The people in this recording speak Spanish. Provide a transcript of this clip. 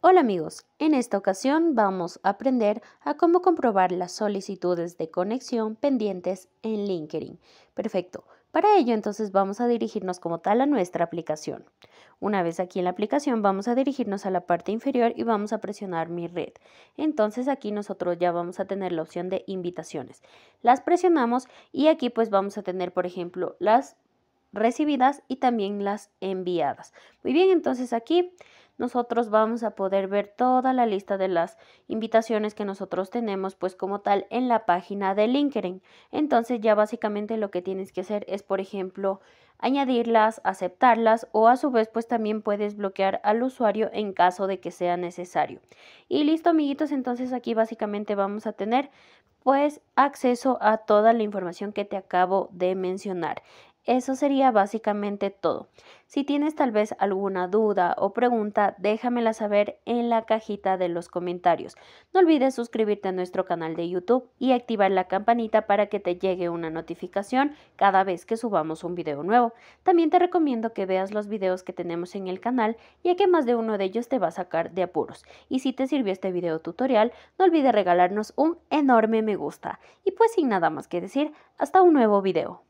Hola amigos, en esta ocasión vamos a aprender a cómo comprobar las solicitudes de conexión pendientes en LinkedIn. Perfecto, para ello entonces vamos a dirigirnos como tal a nuestra aplicación. Una vez aquí en la aplicación vamos a dirigirnos a la parte inferior y vamos a presionar mi red. Entonces aquí nosotros ya vamos a tener la opción de invitaciones. Las presionamos y aquí pues vamos a tener por ejemplo las recibidas y también las enviadas. Muy bien, entonces aquí nosotros vamos a poder ver toda la lista de las invitaciones que nosotros tenemos pues como tal en la página de LinkedIn. Entonces ya básicamente lo que tienes que hacer es por ejemplo añadirlas, aceptarlas o a su vez pues también puedes bloquear al usuario en caso de que sea necesario. Y listo amiguitos, entonces aquí básicamente vamos a tener pues acceso a toda la información que te acabo de mencionar. Eso sería básicamente todo. Si tienes tal vez alguna duda o pregunta, déjamela saber en la cajita de los comentarios. No olvides suscribirte a nuestro canal de YouTube y activar la campanita para que te llegue una notificación cada vez que subamos un video nuevo. También te recomiendo que veas los videos que tenemos en el canal, ya que más de uno de ellos te va a sacar de apuros. Y si te sirvió este video tutorial, no olvides regalarnos un enorme me gusta. Y pues sin nada más que decir, hasta un nuevo video.